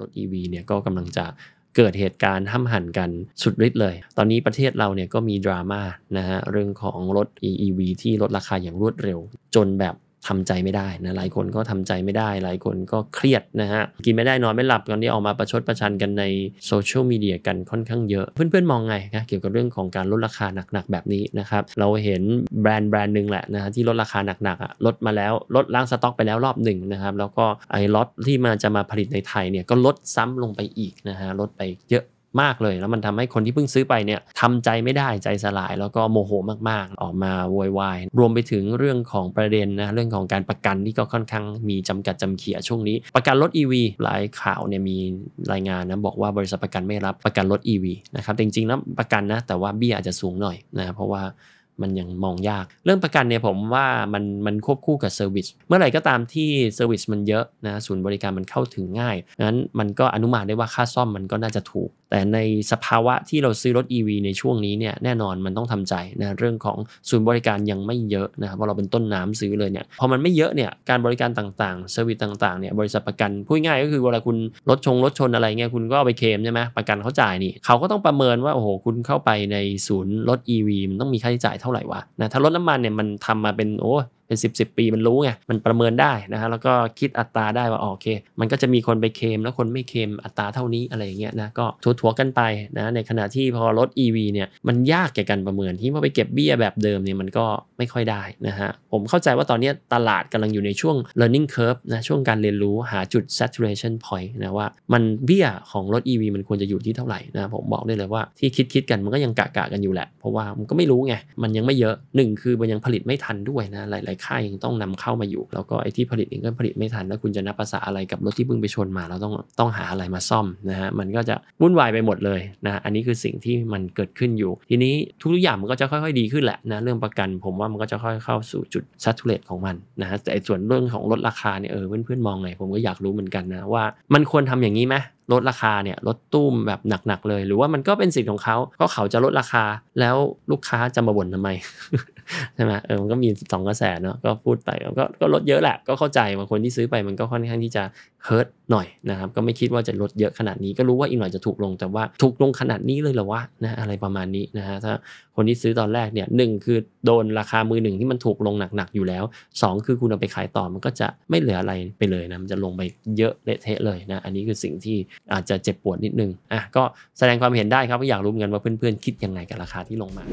รถ EV เนี่ยก็กำลังจะเกิดเหตุการณ์ห้ำหันกันสุดฤทธิ์เลย ตอนนี้ประเทศเราเนี่ยก็มีดราม่านะฮะเรื่องของรถ EEV ที่ลดราคาอย่างรวดเร็ว จนแบบทำใจไม่ได้นะหลายคนก็ทำใจไม่ได้หลายคนก็เครียดนะฮะกินไม่ได้นอนไม่หลับตอนนี้ออกมาประชดประชันกันในโซเชียลมีเดียกันค่อนข้างเยอะ เพื่อนๆ มองไงนะเกี่ยวกับเรื่องของการลดราคาหนักๆแบบนี้นะครับเราเห็นแบรนด์แบรนด์หนึ่งแหละนะฮะที่ลดราคาหนักๆอ่ะลดมาแล้วลดล้างสต็อกไปแล้วรอบหนึ่งนะครับแล้วก็ไอ้ลดที่มาจะมาผลิตในไทยเนี่ยก็ลดซ้ำลงไปอีกนะฮะลดไปเยอะมากเลยแล้วมันทำให้คนที่เพิ่งซื้อไปเนี่ยทำใจไม่ได้ใจสลาย แล้วก็โมโห มากๆ ออกมาโวยวายรวมไปถึงเรื่องของประเด็นนะเรื่องของการประกันที่ก็ค่อนข้างมีจำกัดจำเขียช่วงนี้ ประกันรถ EV หลายข่าวเนี่ยมีรายงานนะบอกว่าบริษัทประกันไม่รับประกันรถ EV นะครับจริงๆแล้วประกันนะแต่ว่าเบี้ยอาจจะสูงหน่อยนะเพราะว่ามันยังมองยาก เรื่องประกันเนี่ยผมว่ามันมันควบคู่กับเซอร์วิสเมื่อไหร่ก็ตามที่เซอร์วิสมันเยอะนะศูนย์บริการมันเข้าถึงง่ายนั้นมันก็อนุมานได้ว่าค่าซ่อมมันก็น่าจะถูกแต่ในสภาวะที่เราซื้อรถ EV ในช่วงนี้เนี่ยแน่นอนมันต้องทำใจนะเรื่องของศูนย์บริการยังไม่เยอะนะครับเราเป็นต้นน้ำซื้อเลยเนี่ยพอมันไม่เยอะเนี่ยการบริการต่างๆเซอร์วิสต่างๆเนี่ยบริษัทประกันพูดง่ายก็คือเวลาคุณรถชงรถชนอะไรเงี้ยคุณก็เอาไปเคมใช่ไหมประกันเขาจ่ายนี่เขาก็ต้องประเมินว่าโอ้โหคุณเข้าไปในศูนย์รถ EV มันต้องมีค่าใช้จ่ายเท่าไหร่วะนะถ้ารถน้ำมันเนี่ยมันทำมาเป็นโอ้เป็น 10บสปีมันรู้ไงมันประเมินได้นะฮะแล้วก็คิดอัตราได้ว่า โอเค มันก็จะมีคนไปเคม แล้วคนไม่เคมอัตราเท่านี้อะไรอย่างเงี้ยนะก็ทัวๆกันไปนะในขณะที่พอรถ EV เนี่ยมันยากแก่การประเมินที่มาไปเก็บเบี้ยแบบเดิมเนี่ยมันก็ไม่ค่อยได้นะฮะผมเข้าใจว่าตอนนี้ตลาดกำลังอยู่ในช่วง learning curve นะช่วงการเรียนรู้หาจุด saturation point นะว่ามันเบี้ยของรถ EV มันควรจะอยู่ที่เท่าไหร่นะผมบอกได้เลยว่าที่คิดคิดกันมันก็ยังกะกะกันอยู่แหละเพราะว่ามันก็ไม่รู้ไงมันยังไม่เยอะ1คือมันยังผลิตไม่ทันด้วยนะหลายค่ายยังต้องนำเข้ามาอยู่ แล้วก็ไอ้ที่ผลิตเองก็ผลิตไม่ทันแล้วคุณจะนับภาษาอะไรกับรถที่เพิ่งไปชนมาเราต้องต้องหาอะไรมาซ่อมนะฮะมันก็จะวุ่นวายไปหมดเลยนะอันนี้คือสิ่งที่มันเกิดขึ้นอยู่ ทีนี้ทุกอย่างมันก็จะค่อยๆ ดีขึ้นแหละนะเรื่องประกัน ผมว่ามันก็จะค่อยเข้าสู่จุดซัตทูเลตของมันนะฮะแต่ส่วนเรื่องของลดราคาเนี่ยเออเพื่อนๆมองไงผมก็อยากรู้เหมือนกันนะว่ามันควรทำอย่างนี้ไหมลดราคาเนี่ยลดตุ้มแบบหนักๆเลย หรือว่ามันก็เป็นสิทธิ์ของเขาก็เขาจะลดราคาแล้วลูกค้าจะมาบ่นทำไมใช่ไหมเออมันก็มีสองกระแสเนาะก็พูดไปก็ก็ลดเยอะแหละก็เข้าใจบางคนที่ซื้อไปมันก็ค่อนข้างที่จะเฮิร์ตหน่อยนะครับก็ไม่คิดว่าจะลดเยอะขนาดนี้ก็รู้ว่าอีกหน่อยจะถูกลงแต่ว่าถูกลงขนาดนี้เลยเหรอวะนะอะไรประมาณนี้นะฮะถ้าคนที่ซื้อตอนแรกเนี่ยหนึ่งคือโดนราคามือหนึ่งที่มันถูกลงหนักๆอยู่แล้ว 2 คือคุณเอาไปขายต่อมันก็จะไม่เหลืออะไรไปเลยนะมันจะลงไปเยอะเละเทะเลยนะอันนี้คือสิ่งที่อาจจะเจ็บปวดนิดนึง อ่ะ ก็แสดงความเห็นได้ครับ อยากรู้เงินว่าเพื่อนๆคิดยังไงกับราคาที่ลงมา